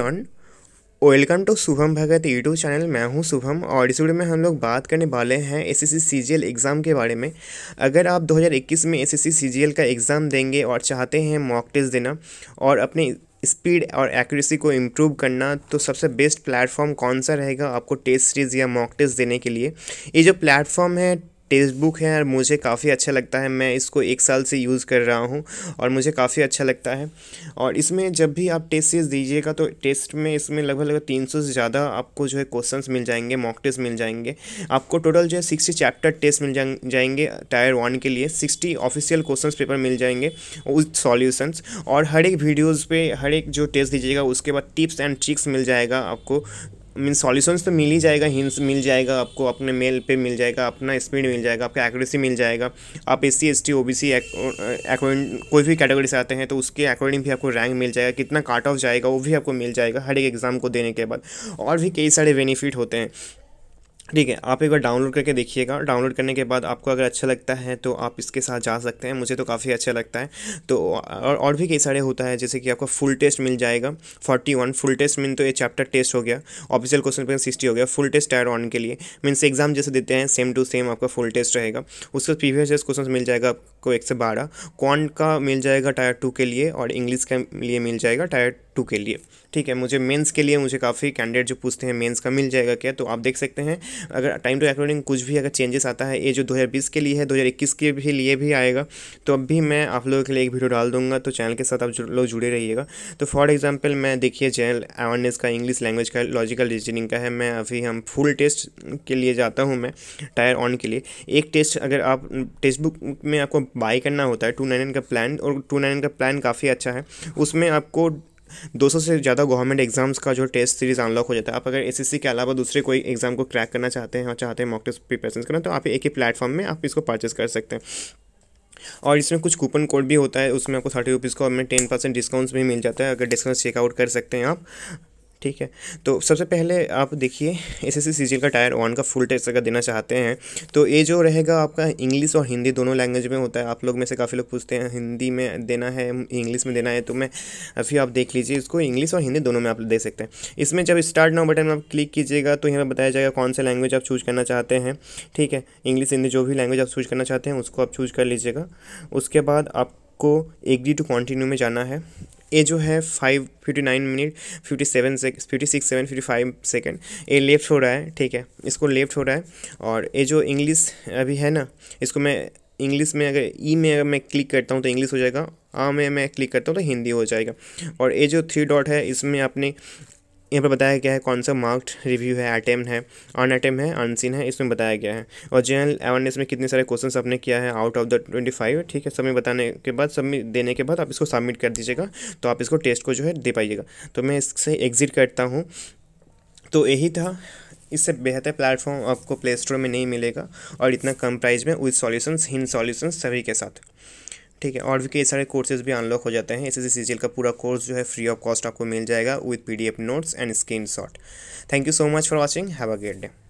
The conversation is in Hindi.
on welcome to Shubham Bhagat YouTube channel मैं हूं शुभम और इस वीडियो में हम लोग बात करने वाले हैं एसएससी सीजीएल एग्ज़ाम के बारे में अगर आप 2021 में एसएससी सीजीएल का एग्ज़ाम देंगे और चाहते हैं मॉक टेस्ट देना और अपने स्पीड और एक्यूरेसी को इम्प्रूव करना तो सबसे बेस्ट प्लेटफॉर्म कौन सा रहेगा आपको टेस्ट सीरीज़ या मॉक टेस्ट देने के लिए ये जो प्लेटफॉर्म है टेक्स्ट बुक है और मुझे काफ़ी अच्छा लगता है मैं इसको एक साल से यूज़ कर रहा हूँ और मुझे काफ़ी अच्छा लगता है और इसमें जब भी आप टेस्ट सीरीज़ दीजिएगा तो टेस्ट में इसमें लगभग लगभग तीन सौ से ज़्यादा आपको जो है क्वेश्चन मिल जाएंगे मॉक टेस्ट मिल जाएंगे आपको टोटल जो है सिक्सटी चैप्टर टेस्ट मिल जाएंगे टायर वन के लिए सिक्सटी ऑफिशियल क्वेश्चन पेपर मिल जाएंगे उस सॉल्यूशंस और हर एक वीडियोज़ पर हर एक जो टेस्ट दीजिएगा उसके बाद टिप्स एंड ट्रिक्स मिल जाएगा आपको मीन सॉल्यूशंस तो मिल ही जाएगा हिंस मिल जाएगा आपको अपने मेल पे मिल जाएगा अपना स्पीड मिल जाएगा आपका एक्यूरेसी मिल जाएगा आप S C S T O B C कोई भी कैटेगरी से आते हैं तो उसके अकॉर्डिंग भी आपको रैंक मिल जाएगा कितना काट ऑफ जाएगा वो भी आपको मिल जाएगा हर एक एग्ज़ाम को देने के बाद और भी कई सारे बेनिफिट होते हैं ठीक है आप एक बार डाउनलोड करके देखिएगा डाउनलोड करने के बाद आपको अगर अच्छा लगता है तो आप इसके साथ जा सकते हैं मुझे तो काफ़ी अच्छा लगता है तो और और भी कई सारे होता है जैसे कि आपको फुल टेस्ट मिल जाएगा forty one full test mean तो ये चैप्टर टेस्ट हो गया ऑफिशियल क्वेश्चन पेपर सिक्सटी हो गया फुल टेस्ट टायर वन के लिए मीन्स एग्जाम जैसे देते हैं सेम टू सेम आपका फुल टेस्ट रहेगा उसके बाद प्रीवियस ईयर क्वेश्चन मिल जाएगा आपको एक से बारह क्वांट का मिल जाएगा टायर टू के लिए और इंग्लिश के लिए मिल जाएगा टायर टू के लिए ठीक है मुझे मेंस के लिए मुझे काफ़ी कैंडिडेट जो पूछते हैं मेंस का मिल जाएगा क्या तो आप देख सकते हैं अगर टाइम टू अकॉर्डिंग कुछ भी अगर चेंजेस आता है ये जो 2020 के लिए है 2021 के भी लिए भी आएगा तो अब भी मैं आप लोगों के लिए एक वीडियो डाल दूंगा तो चैनल के साथ आप लोग जुड़े रहिएगा तो फॉर एग्जाम्पल मैं देखिए चैनल अवेयरनेस का इंग्लिश लैंग्वेज का लॉजिकल रीजनिंग का है मैं अभी हम फुल टेस्ट के लिए जाता हूँ मैं टायर ऑन के लिए एक टेस्ट अगर आप टेक्स्ट बुक में आपको बाई करना होता है टू नाइन का प्लान और टू नाइन का प्लान काफ़ी अच्छा है उसमें आपको दो से ज़्यादा गवर्नमेंट एग्जाम्स का जो टेस्ट सीरीज़ अनलॉक हो जाता है आप अगर एस के अलावा दूसरे कोई एग्जाम को क्रैक करना चाहते हैं और चाहते हैं मॉक टेस्ट प्रिपरेशन करना तो आप एक ही प्लेटफॉर्म में आप इसको परचेस कर सकते हैं और इसमें कुछ कूपन कोड भी होता है उसमें आपको थर्टी रुपीज़ को हमें टेन परसेंट डिस्काउंट्स भी मिल जाता है अगर डिस्काउंट चेकआउट कर सकते हैं आप ठीक है तो सबसे पहले आप देखिए एस एस सी का टायर वन का फुल टेस्ट अगर देना चाहते हैं तो ये जो रहेगा आपका इंग्लिश और हिंदी दोनों लैंग्वेज में होता है आप लोग में से काफ़ी लोग पूछते हैं हिंदी में देना है इंग्लिश में देना है तो मैं फिर आप देख लीजिए इसको इंग्लिश और हिंदी दोनों में आप दे सकते हैं इसमें जब स्टार्ट नाउ बटन में आप क्लिक कीजिएगा तो यहाँ पर बताया जाएगा कौन सा लैंग्वेज आप चूज करना चाहते हैं ठीक है इंग्लिश हिंदी जो भी लैंग्वेज आप चूज करना चाहते हैं उसको आप चूज कर लीजिएगा उसके बाद आपको एग्री टू कॉन्टिन्यू में जाना है ये जो है five fifty nine minute fifty seven sec fifty six seven fifty five second ये लेफ्ट हो रहा है ठीक है इसको लेफ्ट हो रहा है और ये जो इंग्लिश अभी है ना इसको मैं इंग्लिश में अगर ई e में अगर मैं क्लिक करता हूँ तो इंग्लिश हो जाएगा आ में मैं क्लिक करता हूँ तो हिंदी हो जाएगा और ये जो थ्री डॉट है इसमें आपने यहाँ पर बताया गया है कौन सा मार्क्ड रिव्यू है अटेम है अन अटेम है अनसीन है इसमें बताया गया है और जनरल अवेयरनेस में कितने सारे क्वेश्चन आपने किया है out of the twenty five ठीक है सभी बताने के बाद सभी देने के बाद आप इसको सबमिट कर दीजिएगा तो आप इसको टेस्ट को जो है दे पाइएगा तो मैं इससे एग्ज़िट करता हूँ तो यही था इससे बेहतर प्लेटफॉर्म आपको प्ले स्टोर में नहीं मिलेगा और इतना कम प्राइस में विथ सॉल्यूशंस हिन सॉल्यूशंस सभी के साथ ठीक है और भी कई सारे कोर्सेज भी अनलॉक हो जाते हैं एस एस का पूरा कोर्स जो है फ्री ऑफ कॉस्ट आपको मिल जाएगा with P notes and screen thank you so much for watching have a great day